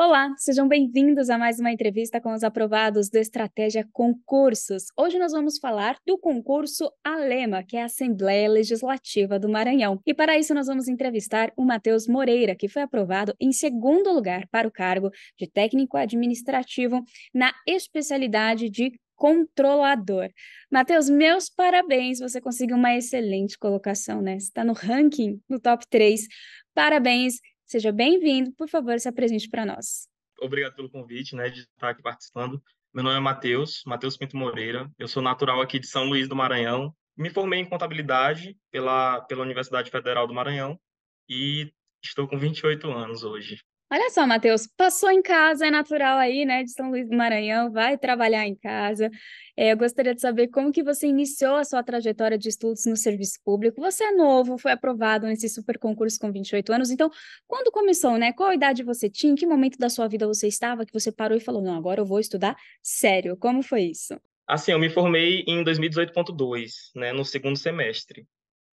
Olá, sejam bem-vindos a mais uma entrevista com os aprovados do Estratégia Concursos. Hoje nós vamos falar do concurso ALEMA, que é a Assembleia Legislativa do Maranhão. E para isso nós vamos entrevistar o Matheus Moreira, que foi aprovado em segundo lugar para o cargo de técnico administrativo na especialidade de controlador. Matheus, meus parabéns, você conseguiu uma excelente colocação, né? Você está no ranking, no top 3. Parabéns, Seja bem-vindo, por favor, se apresente para nós. Obrigado pelo convite, né, de estar aqui participando. Meu nome é Matheus, Matheus Pinto Moreira. Eu sou natural aqui de São Luís do Maranhão. Me formei em contabilidade pela, pela Universidade Federal do Maranhão e estou com 28 anos hoje. Olha só, Matheus, passou em casa, é natural aí, né, de São Luís do Maranhão, vai trabalhar em casa. É, eu gostaria de saber como que você iniciou a sua trajetória de estudos no serviço público. Você é novo, foi aprovado nesse super concurso com 28 anos, então, quando começou, né, qual idade você tinha, em que momento da sua vida você estava, que você parou e falou, não, agora eu vou estudar sério, como foi isso? Assim, eu me formei em 2018.2, né, no segundo semestre.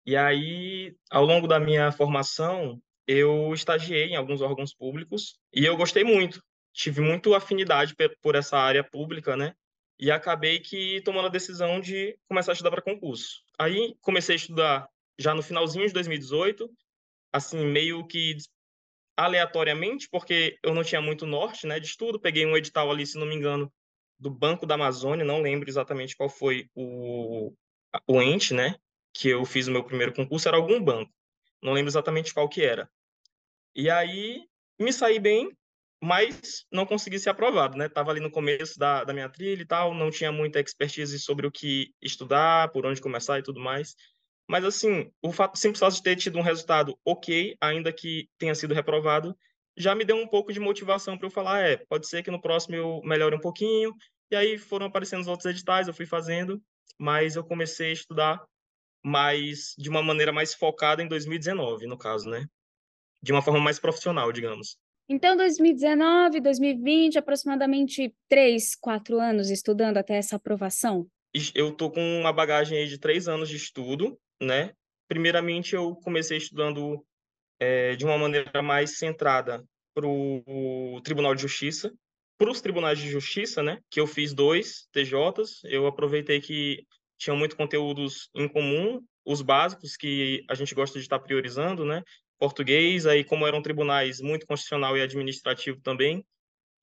E aí, ao longo da minha formação, eu estagiei em alguns órgãos públicos e eu gostei muito. Tive muito afinidade por essa área pública, né? E acabei que tomando a decisão de começar a estudar para concurso. Aí comecei a estudar já no finalzinho de 2018, assim, meio que aleatoriamente, porque eu não tinha muito norte, né, de estudo. Peguei um edital ali, se não me engano, do Banco da Amazônia, não lembro exatamente qual foi o, o ente, né, que eu fiz o meu primeiro concurso, era algum banco não lembro exatamente qual que era. E aí me saí bem, mas não consegui ser aprovado, né? Tava ali no começo da, da minha trilha e tal, não tinha muita expertise sobre o que estudar, por onde começar e tudo mais. Mas assim, o fato, simples de ter tido um resultado ok, ainda que tenha sido reprovado, já me deu um pouco de motivação para eu falar, é, pode ser que no próximo eu melhore um pouquinho. E aí foram aparecendo os outros editais, eu fui fazendo, mas eu comecei a estudar mas de uma maneira mais focada em 2019, no caso, né? De uma forma mais profissional, digamos. Então, 2019, 2020, aproximadamente três, quatro anos estudando até essa aprovação? Eu tô com uma bagagem aí de três anos de estudo, né? Primeiramente, eu comecei estudando é, de uma maneira mais centrada para o Tribunal de Justiça, para os tribunais de justiça, né? Que eu fiz dois TJs, eu aproveitei que tinham muito conteúdos em comum, os básicos que a gente gosta de estar tá priorizando, né? Português, aí como eram tribunais, muito constitucional e administrativo também.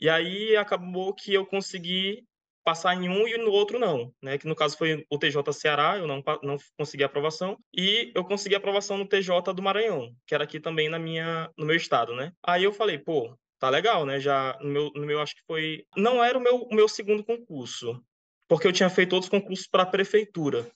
E aí acabou que eu consegui passar em um e no outro não, né? Que no caso foi o TJ Ceará, eu não não consegui aprovação e eu consegui aprovação no TJ do Maranhão, que era aqui também na minha no meu estado, né? Aí eu falei, pô, tá legal, né? Já no meu, no meu acho que foi não era o meu o meu segundo concurso, porque eu tinha feito outros concursos para a prefeitura,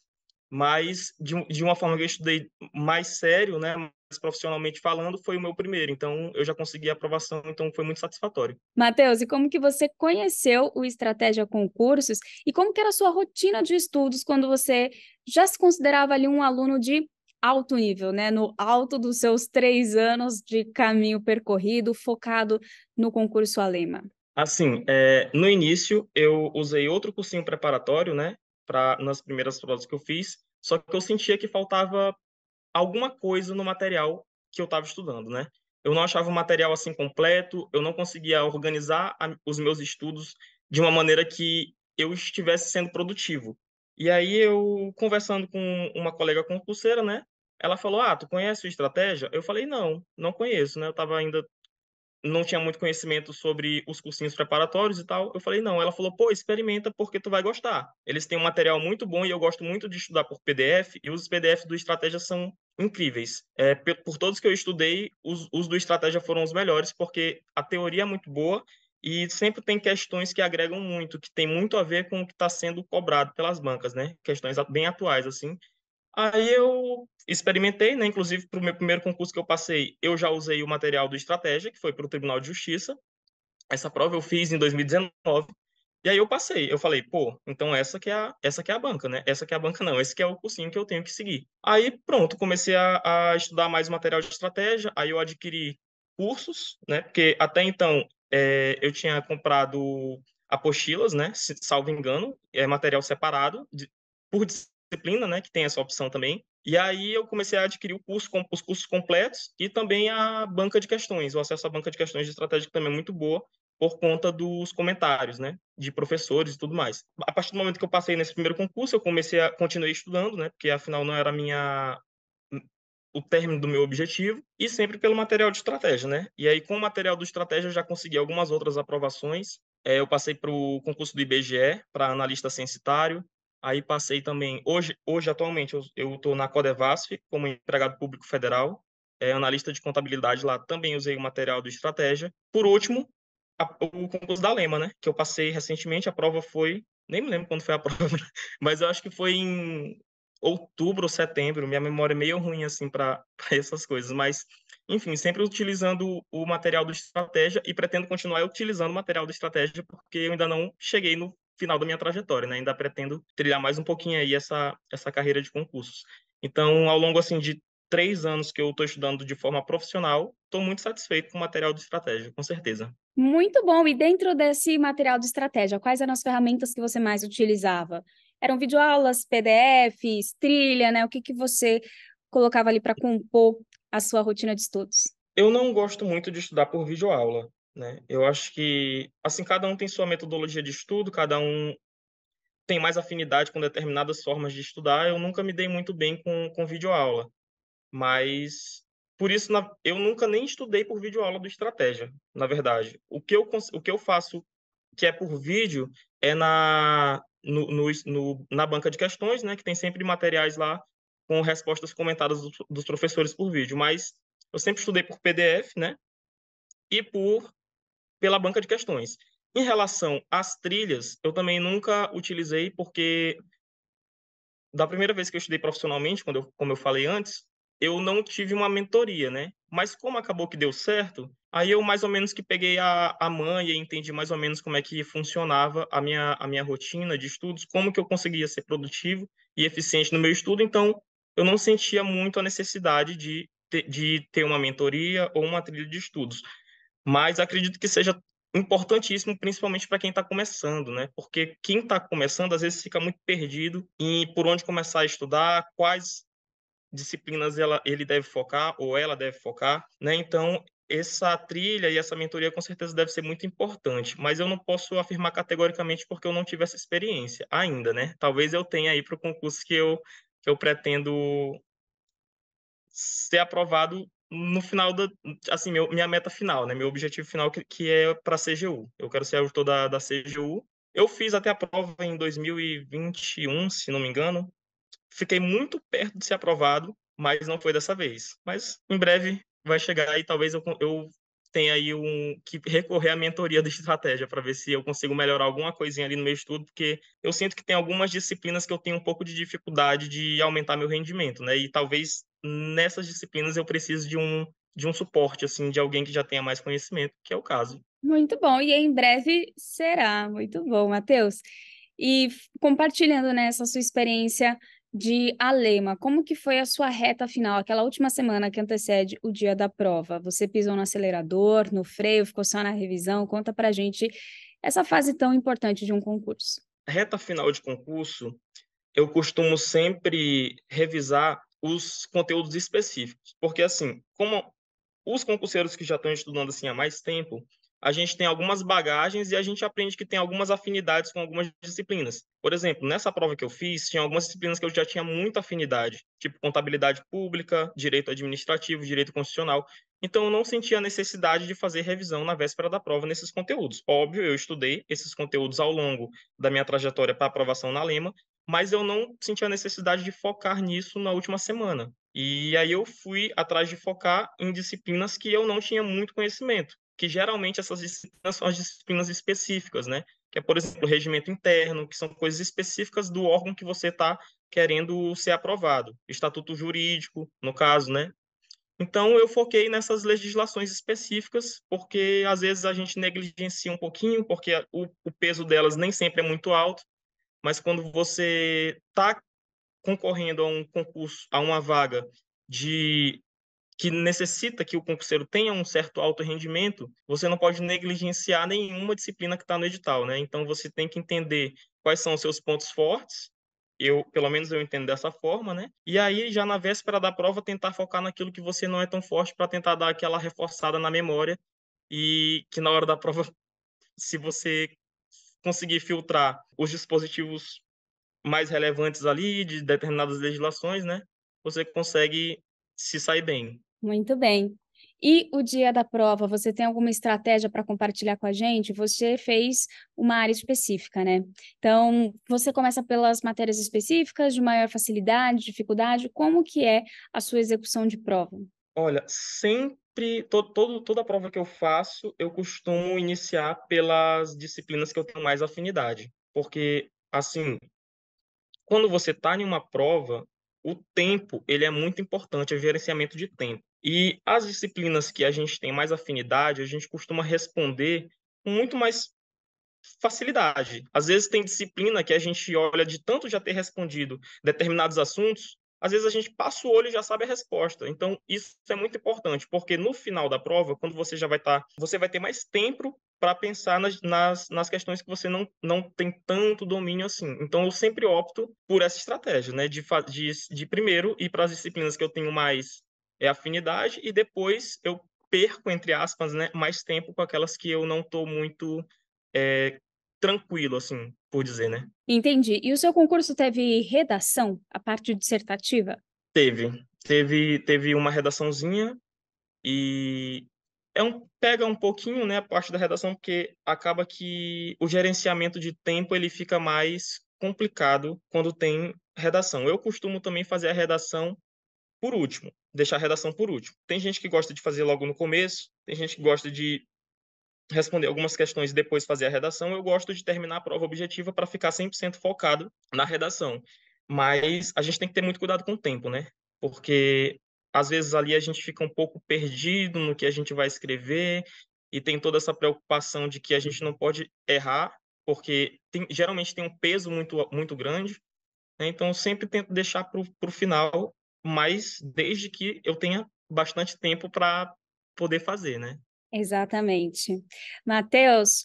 mas de, de, uma forma que eu estudei mais sério, né, mais profissionalmente falando, foi o meu primeiro. Então, eu já consegui a aprovação, então foi muito satisfatório. Matheus, e como que você conheceu o Estratégia Concursos e como que era a sua rotina de estudos quando você já se considerava ali um aluno de alto nível, né? No alto dos seus três anos de caminho percorrido, focado no concurso Alema? Assim, é, no início eu usei outro cursinho preparatório, né, para nas primeiras provas que eu fiz, só que eu sentia que faltava alguma coisa no material que eu estava estudando, né? Eu não achava o material assim completo, eu não conseguia organizar a, os meus estudos de uma maneira que eu estivesse sendo produtivo. E aí eu conversando com uma colega concurseira, né? Ela falou: "Ah, tu conhece a estratégia?" Eu falei: "Não, não conheço, né? Eu estava ainda não tinha muito conhecimento sobre os cursinhos preparatórios e tal. Eu falei, não. Ela falou, pô, experimenta porque tu vai gostar. Eles têm um material muito bom e eu gosto muito de estudar por PDF. E os PDFs do Estratégia são incríveis. É, por todos que eu estudei, os, os do Estratégia foram os melhores porque a teoria é muito boa e sempre tem questões que agregam muito, que tem muito a ver com o que está sendo cobrado pelas bancas, né? Questões bem atuais, assim. Aí eu experimentei, né? Inclusive, para o meu primeiro concurso que eu passei, eu já usei o material do Estratégia, que foi para o Tribunal de Justiça. Essa prova eu fiz em 2019. E aí eu passei, eu falei, pô, então essa que é a, essa que é a banca, né? Essa que é a banca não, esse que é o cursinho que eu tenho que seguir. Aí pronto, comecei a, a estudar mais material de estratégia, aí eu adquiri cursos, né? Porque até então é, eu tinha comprado apostilas, né? Se, salvo engano, é material separado de, por disciplina, né, que tem essa opção também. E aí eu comecei a adquirir o curso, os cursos completos e também a banca de questões. O acesso à banca de questões de estratégia também é muito boa por conta dos comentários, né, de professores e tudo mais. A partir do momento que eu passei nesse primeiro concurso, eu comecei a continuei estudando, né, porque afinal não era minha o término do meu objetivo e sempre pelo material de estratégia, né? E aí com o material do estratégia eu já consegui algumas outras aprovações. É, eu passei para o concurso do IBGE para analista censitário, Aí passei também, hoje, hoje atualmente, eu estou na Codevasf como empregado público federal, é, analista de contabilidade lá, também usei o material do Estratégia. Por último, a, o concurso da Lema, né, que eu passei recentemente, a prova foi, nem me lembro quando foi a prova, mas eu acho que foi em outubro ou setembro, minha memória é meio ruim assim para essas coisas, mas enfim, sempre utilizando o material do estratégia e pretendo continuar utilizando o material do estratégia porque eu ainda não cheguei no final da minha trajetória, né? Ainda pretendo trilhar mais um pouquinho aí essa, essa carreira de concursos. Então, ao longo, assim, de três anos que eu estou estudando de forma profissional, estou muito satisfeito com o material de estratégia, com certeza. Muito bom. E dentro desse material de estratégia, quais eram as ferramentas que você mais utilizava? Eram videoaulas, PDFs, trilha, né? O que, que você colocava ali para compor a sua rotina de estudos? Eu não gosto muito de estudar por videoaula. Né? Eu acho que, assim, cada um tem sua metodologia de estudo, cada um tem mais afinidade com determinadas formas de estudar. Eu nunca me dei muito bem com, com videoaula, mas por isso na, eu nunca nem estudei por videoaula do Estratégia, na verdade. O que eu, o que eu faço que é por vídeo é na, no, no, no, na banca de questões, né, que tem sempre materiais lá com respostas comentadas dos, dos professores por vídeo, mas eu sempre estudei por PDF, né, e por pela banca de questões. Em relação às trilhas, eu também nunca utilizei, porque da primeira vez que eu estudei profissionalmente, quando eu, como eu falei antes, eu não tive uma mentoria, né? Mas como acabou que deu certo, aí eu mais ou menos que peguei a, a mãe e entendi mais ou menos como é que funcionava a minha, a minha rotina de estudos, como que eu conseguia ser produtivo e eficiente no meu estudo, então eu não sentia muito a necessidade de, de ter uma mentoria ou uma trilha de estudos mas acredito que seja importantíssimo, principalmente para quem está começando, né? Porque quem está começando às vezes fica muito perdido em por onde começar a estudar, quais disciplinas ela, ele deve focar ou ela deve focar, né? Então essa trilha e essa mentoria com certeza deve ser muito importante, mas eu não posso afirmar categoricamente porque eu não tive essa experiência ainda, né? Talvez eu tenha aí para o concurso que eu, que eu pretendo ser aprovado no final da assim meu, minha meta final né meu objetivo final que, que é para CGU eu quero ser auditor da, da CGU eu fiz até a prova em 2021 se não me engano fiquei muito perto de ser aprovado mas não foi dessa vez mas em breve vai chegar e talvez eu, eu tem aí um que recorrer à mentoria de estratégia para ver se eu consigo melhorar alguma coisinha ali no meu estudo, porque eu sinto que tem algumas disciplinas que eu tenho um pouco de dificuldade de aumentar meu rendimento, né? E talvez nessas disciplinas eu precise de um de um suporte assim de alguém que já tenha mais conhecimento, que é o caso. Muito bom, e em breve será. Muito bom, Matheus. E compartilhando né, sua experiência de Alema, como que foi a sua reta final, aquela última semana que antecede o dia da prova? Você pisou no acelerador, no freio, ficou só na revisão? Conta pra gente essa fase tão importante de um concurso. Reta final de concurso, eu costumo sempre revisar os conteúdos específicos, porque assim, como os concurseiros que já estão estudando assim há mais tempo, a gente tem algumas bagagens e a gente aprende que tem algumas afinidades com algumas disciplinas. Por exemplo, nessa prova que eu fiz, tinha algumas disciplinas que eu já tinha muita afinidade, tipo contabilidade pública, direito administrativo, direito constitucional. Então, eu não sentia a necessidade de fazer revisão na véspera da prova nesses conteúdos. Óbvio, eu estudei esses conteúdos ao longo da minha trajetória para aprovação na Lema, mas eu não sentia a necessidade de focar nisso na última semana. E aí eu fui atrás de focar em disciplinas que eu não tinha muito conhecimento que geralmente essas disciplinas são as disciplinas específicas, né? Que é, por exemplo, o regimento interno, que são coisas específicas do órgão que você está querendo ser aprovado, estatuto jurídico, no caso, né? Então, eu foquei nessas legislações específicas, porque às vezes a gente negligencia um pouquinho, porque o, o peso delas nem sempre é muito alto, mas quando você está concorrendo a um concurso, a uma vaga de que necessita que o concurseiro tenha um certo alto rendimento, você não pode negligenciar nenhuma disciplina que está no edital, né? Então você tem que entender quais são os seus pontos fortes. Eu, pelo menos eu entendo dessa forma, né? E aí já na véspera da prova tentar focar naquilo que você não é tão forte para tentar dar aquela reforçada na memória e que na hora da prova se você conseguir filtrar os dispositivos mais relevantes ali de determinadas legislações, né? Você consegue se sair bem. Muito bem. E o dia da prova, você tem alguma estratégia para compartilhar com a gente? Você fez uma área específica, né? Então, você começa pelas matérias específicas, de maior facilidade, dificuldade, como que é a sua execução de prova? Olha, sempre, todo, todo toda prova que eu faço, eu costumo iniciar pelas disciplinas que eu tenho mais afinidade. Porque, assim, quando você está em uma prova, o tempo, ele é muito importante, é gerenciamento de tempo. E as disciplinas que a gente tem mais afinidade, a gente costuma responder com muito mais facilidade. Às vezes tem disciplina que a gente olha de tanto já ter respondido determinados assuntos, às vezes a gente passa o olho e já sabe a resposta. Então, isso é muito importante, porque no final da prova, quando você já vai estar, tá, você vai ter mais tempo para pensar nas, nas, nas, questões que você não, não tem tanto domínio assim. Então, eu sempre opto por essa estratégia, né? De, de, de primeiro ir para as disciplinas que eu tenho mais é afinidade, e depois eu perco, entre aspas, né, mais tempo com aquelas que eu não estou muito é, tranquilo, assim, por dizer, né? Entendi. E o seu concurso teve redação, a parte dissertativa? Teve. Teve, teve uma redaçãozinha e é um, pega um pouquinho né, a parte da redação, porque acaba que o gerenciamento de tempo ele fica mais complicado quando tem redação. Eu costumo também fazer a redação por último, deixar a redação por último. Tem gente que gosta de fazer logo no começo, tem gente que gosta de responder algumas questões e depois fazer a redação. Eu gosto de terminar a prova objetiva para ficar 100% focado na redação. Mas a gente tem que ter muito cuidado com o tempo, né? Porque às vezes ali a gente fica um pouco perdido no que a gente vai escrever e tem toda essa preocupação de que a gente não pode errar, porque tem, geralmente tem um peso muito, muito grande. Né? Então, sempre tento deixar para o final mas desde que eu tenha bastante tempo para poder fazer, né? Exatamente. Matheus,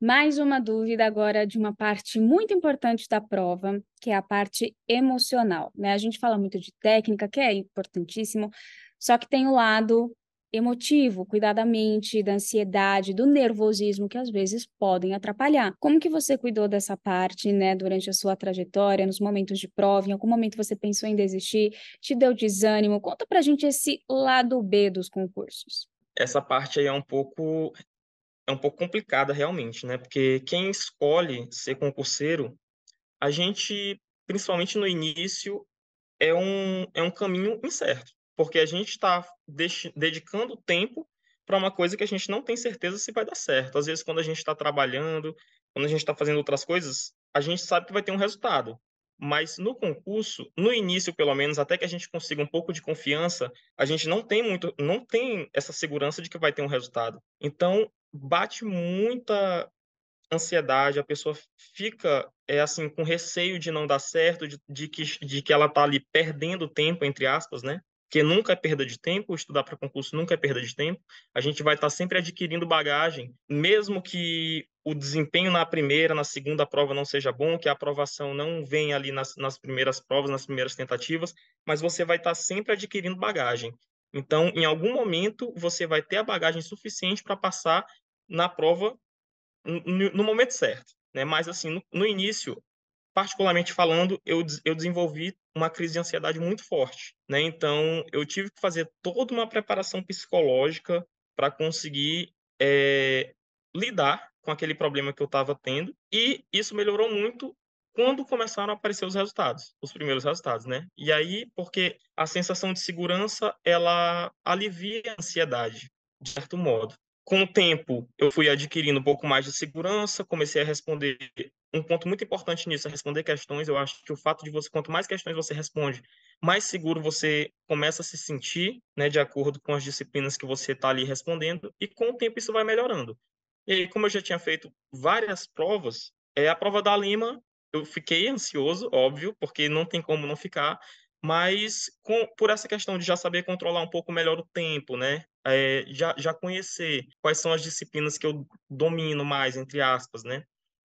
mais uma dúvida agora de uma parte muito importante da prova, que é a parte emocional. Né? A gente fala muito de técnica, que é importantíssimo, só que tem o lado emotivo, cuidar da mente, da ansiedade, do nervosismo que às vezes podem atrapalhar. Como que você cuidou dessa parte, né, durante a sua trajetória, nos momentos de prova, em algum momento você pensou em desistir, te deu desânimo? Conta pra gente esse lado B dos concursos. Essa parte aí é um pouco é um pouco complicada realmente, né? Porque quem escolhe ser concurseiro, a gente principalmente no início é um é um caminho incerto porque a gente tá está dedicando tempo para uma coisa que a gente não tem certeza se vai dar certo. Às vezes, quando a gente está trabalhando, quando a gente está fazendo outras coisas, a gente sabe que vai ter um resultado. Mas no concurso, no início pelo menos, até que a gente consiga um pouco de confiança, a gente não tem muito, não tem essa segurança de que vai ter um resultado. Então, bate muita ansiedade, a pessoa fica é assim com receio de não dar certo, de, de que de que ela está ali perdendo tempo entre aspas, né? que nunca é perda de tempo, estudar para concurso nunca é perda de tempo. A gente vai estar sempre adquirindo bagagem, mesmo que o desempenho na primeira, na segunda prova não seja bom, que a aprovação não venha ali nas, nas primeiras provas, nas primeiras tentativas, mas você vai estar sempre adquirindo bagagem. Então, em algum momento, você vai ter a bagagem suficiente para passar na prova no, no momento certo. Né? Mas, assim, no, no início, particularmente falando, eu, eu desenvolvi uma crise de ansiedade muito forte, né? Então, eu tive que fazer toda uma preparação psicológica para conseguir é, lidar com aquele problema que eu estava tendo, e isso melhorou muito quando começaram a aparecer os resultados, os primeiros resultados, né? E aí, porque a sensação de segurança, ela alivia a ansiedade, de certo modo. Com o tempo, eu fui adquirindo um pouco mais de segurança, comecei a responder um ponto muito importante nisso é responder questões. Eu acho que o fato de você, quanto mais questões você responde, mais seguro você começa a se sentir, né, de acordo com as disciplinas que você está ali respondendo, e com o tempo isso vai melhorando. E aí, como eu já tinha feito várias provas, é, a prova da Lima, eu fiquei ansioso, óbvio, porque não tem como não ficar, mas com, por essa questão de já saber controlar um pouco melhor o tempo, né? É, já, já conhecer quais são as disciplinas que eu domino mais, entre aspas, né?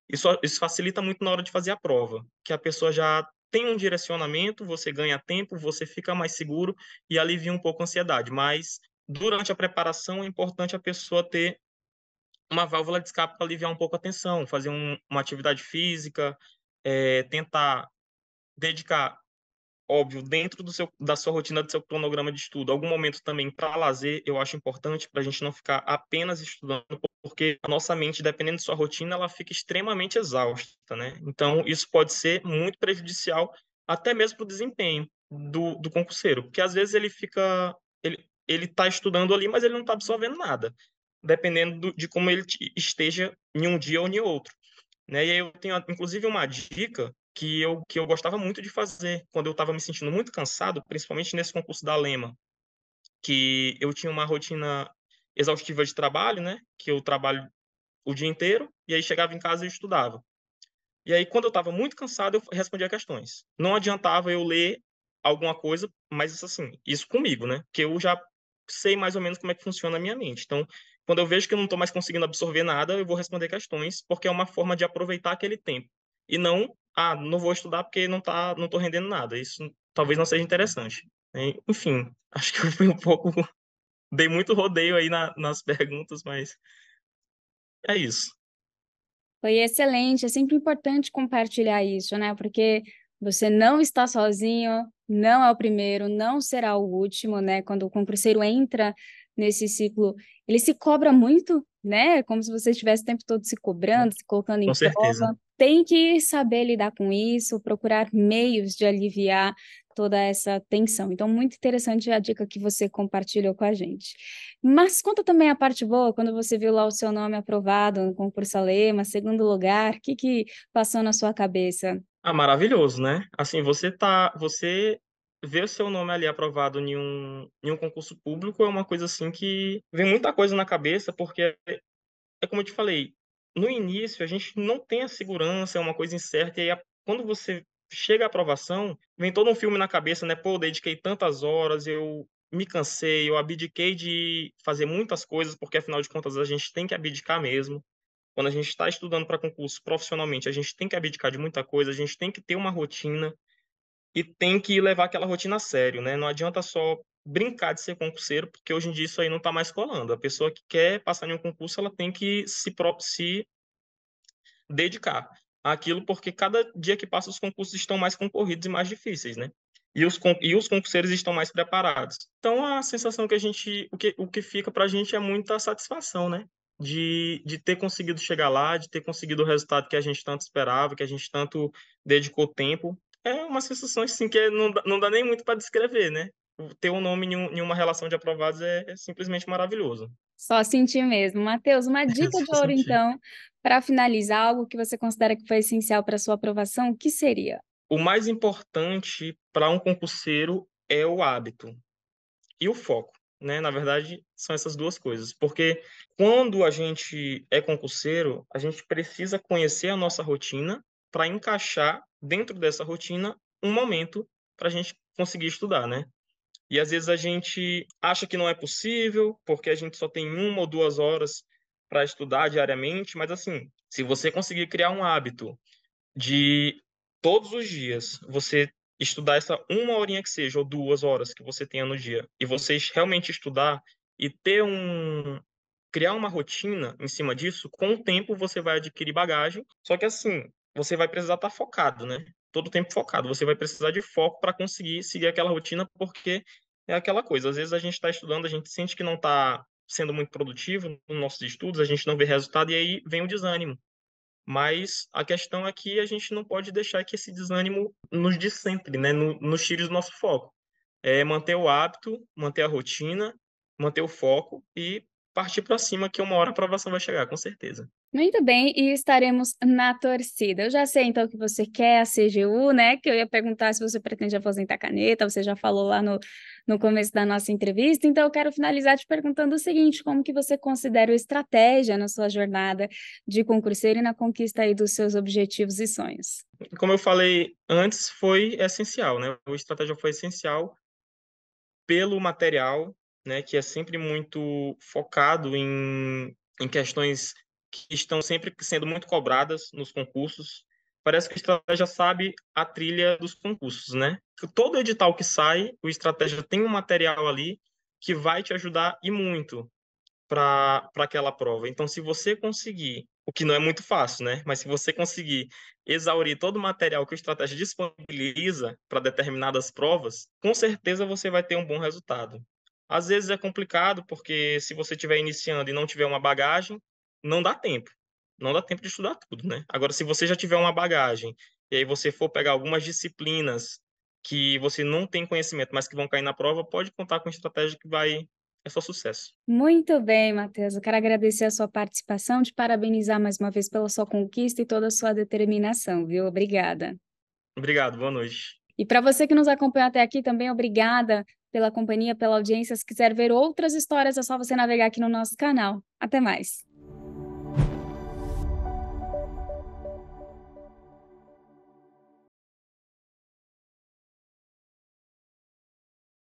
Isso, isso facilita muito na hora de fazer a prova, que a pessoa já tem um direcionamento, você ganha tempo, você fica mais seguro e alivia um pouco a ansiedade. Mas durante a preparação é importante a pessoa ter uma válvula de escape para aliviar um pouco a tensão, fazer um, uma atividade física, é, tentar dedicar óbvio, dentro do seu, da sua rotina, do seu cronograma de estudo, algum momento também para lazer, eu acho importante para a gente não ficar apenas estudando, porque a nossa mente, dependendo da sua rotina, ela fica extremamente exausta, né? Então, isso pode ser muito prejudicial até mesmo para o desempenho do, do concurseiro, porque às vezes ele fica... Ele, ele está estudando ali, mas ele não está absorvendo nada, dependendo do, de como ele esteja em um dia ou em outro. Né? E aí eu tenho, inclusive, uma dica que eu, que eu gostava muito de fazer quando eu estava me sentindo muito cansado, principalmente nesse concurso da Lema, que eu tinha uma rotina exaustiva de trabalho, né? Que eu trabalho o dia inteiro e aí chegava em casa e estudava. E aí, quando eu estava muito cansado, eu respondia questões. Não adiantava eu ler alguma coisa, mas isso assim, isso comigo, né? Que eu já sei mais ou menos como é que funciona a minha mente. Então, quando eu vejo que eu não estou mais conseguindo absorver nada, eu vou responder questões, porque é uma forma de aproveitar aquele tempo e não ah, não vou estudar porque não tá, não tô rendendo nada. Isso talvez não seja interessante. Enfim, acho que eu fui um pouco dei muito rodeio aí na, nas perguntas, mas é isso. Foi excelente, é sempre importante compartilhar isso, né? Porque você não está sozinho, não é o primeiro, não será o último, né? Quando o concurseiro entra nesse ciclo, ele se cobra muito, né? Como se você estivesse o tempo todo se cobrando, se colocando em Com prova. Certeza tem que saber lidar com isso, procurar meios de aliviar toda essa tensão. Então, muito interessante a dica que você compartilhou com a gente. Mas conta também a parte boa, quando você viu lá o seu nome aprovado no concurso Alema, segundo lugar, o que, que passou na sua cabeça? Ah, maravilhoso, né? Assim, você tá, você ver o seu nome ali aprovado em um, em um concurso público é uma coisa assim que vem muita coisa na cabeça, porque é como eu te falei, no início a gente não tem a segurança, é uma coisa incerta, e aí, quando você chega à aprovação, vem todo um filme na cabeça, né? Pô, eu dediquei tantas horas, eu me cansei, eu abdiquei de fazer muitas coisas, porque afinal de contas a gente tem que abdicar mesmo. Quando a gente está estudando para concurso profissionalmente, a gente tem que abdicar de muita coisa, a gente tem que ter uma rotina e tem que levar aquela rotina a sério, né? Não adianta só brincar de ser concurseiro, porque hoje em dia isso aí não está mais colando. A pessoa que quer passar em um concurso, ela tem que se, se dedicar aquilo porque cada dia que passa os concursos estão mais concorridos e mais difíceis, né? E os, e os concurseiros estão mais preparados. Então, a sensação que a gente, o que, o que fica para a gente é muita satisfação, né? De, de ter conseguido chegar lá, de ter conseguido o resultado que a gente tanto esperava, que a gente tanto dedicou tempo. É uma sensação, assim, que não, não dá nem muito para descrever, né? ter o um nome em, uma relação de aprovados é, é simplesmente maravilhoso. Só sentir mesmo. Matheus, uma é, dica de ouro, então, para finalizar, algo que você considera que foi essencial para sua aprovação, o que seria? O mais importante para um concurseiro é o hábito e o foco. Né? Na verdade, são essas duas coisas. Porque quando a gente é concurseiro, a gente precisa conhecer a nossa rotina para encaixar dentro dessa rotina um momento para a gente conseguir estudar, né? E às vezes a gente acha que não é possível, porque a gente só tem uma ou duas horas para estudar diariamente, mas assim, se você conseguir criar um hábito de todos os dias você estudar essa uma horinha que seja, ou duas horas que você tenha no dia, e você realmente estudar e ter um. criar uma rotina em cima disso, com o tempo você vai adquirir bagagem, só que assim, você vai precisar estar tá focado, né? todo o tempo focado. Você vai precisar de foco para conseguir seguir aquela rotina, porque é aquela coisa. Às vezes a gente está estudando, a gente sente que não está sendo muito produtivo nos nossos estudos, a gente não vê resultado e aí vem o desânimo. Mas a questão é que a gente não pode deixar que esse desânimo nos descentre, né? nos tire do nosso foco. É manter o hábito, manter a rotina, manter o foco e partir para cima, que uma hora a aprovação vai chegar, com certeza. Muito bem, e estaremos na torcida. Eu já sei então que você quer a CGU, né? Que eu ia perguntar se você pretende aposentar a caneta, você já falou lá no, no começo da nossa entrevista. Então eu quero finalizar te perguntando o seguinte: como que você considera estratégia na sua jornada de concurseiro e na conquista aí dos seus objetivos e sonhos? Como eu falei antes, foi essencial, né? O estratégia foi essencial pelo material, né? Que é sempre muito focado em, em questões que estão sempre sendo muito cobradas nos concursos. Parece que o estratégia já sabe a trilha dos concursos, né? Todo edital que sai, o estratégia tem um material ali que vai te ajudar e muito para aquela prova. Então, se você conseguir, o que não é muito fácil, né? Mas se você conseguir exaurir todo o material que o estratégia disponibiliza para determinadas provas, com certeza você vai ter um bom resultado. Às vezes é complicado, porque se você estiver iniciando e não tiver uma bagagem, não dá tempo. Não dá tempo de estudar tudo, né? Agora, se você já tiver uma bagagem e aí você for pegar algumas disciplinas que você não tem conhecimento, mas que vão cair na prova, pode contar com estratégia que vai é só sucesso. Muito bem, Matheus. Eu quero agradecer a sua participação, te parabenizar mais uma vez pela sua conquista e toda a sua determinação, viu? Obrigada. Obrigado, boa noite. E para você que nos acompanhou até aqui também, obrigada pela companhia, pela audiência. Se quiser ver outras histórias, é só você navegar aqui no nosso canal. Até mais.